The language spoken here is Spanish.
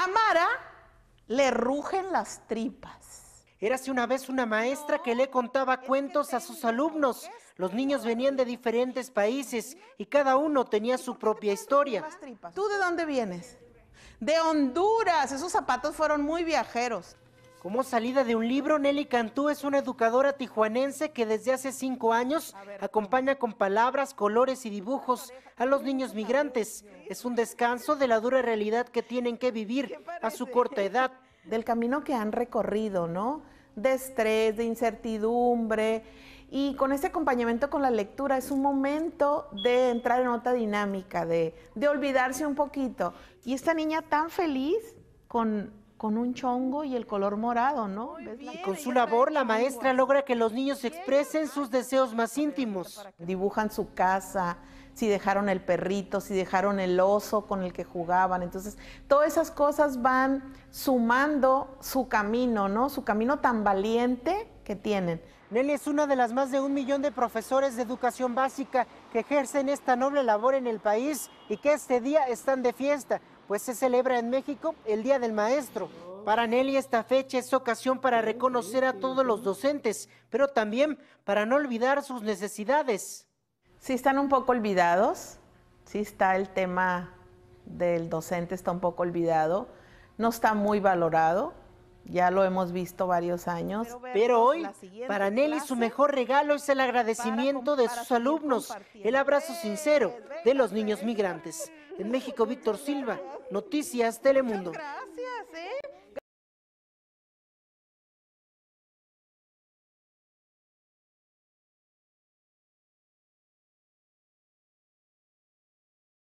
A Mara le rugen las tripas. Érase una vez una maestra que le contaba cuentos a sus alumnos. Los niños venían de diferentes países y cada uno tenía su propia historia. ¿Tú de dónde vienes? De Honduras. Esos zapatos fueron muy viajeros. Como salida de un libro, Nelly Cantú es una educadora tijuanense que desde hace cinco años acompaña con palabras, colores y dibujos a los niños migrantes. Es un descanso de la dura realidad que tienen que vivir a su corta edad. Del camino que han recorrido, ¿no? De estrés, de incertidumbre. Y con ese acompañamiento con la lectura es un momento de entrar en otra dinámica, de, de olvidarse un poquito. Y esta niña tan feliz con con un chongo y el color morado, ¿no? y con su labor, la maestra logra que los niños expresen sus deseos más íntimos. Dibujan su casa, si dejaron el perrito, si dejaron el oso con el que jugaban. Entonces, todas esas cosas van sumando su camino, ¿no? Su camino tan valiente que tienen. Nelly es una de las más de un millón de profesores de educación básica que ejercen esta noble labor en el país y que este día están de fiesta pues se celebra en México el Día del Maestro. Para Nelly esta fecha es ocasión para reconocer a todos los docentes, pero también para no olvidar sus necesidades. Sí están un poco olvidados, sí está el tema del docente, está un poco olvidado, no está muy valorado, ya lo hemos visto varios años. Pero hoy, para Nelly, su mejor regalo es el agradecimiento de sus alumnos, el abrazo sincero de los niños migrantes. En México, Víctor Silva, Noticias Telemundo.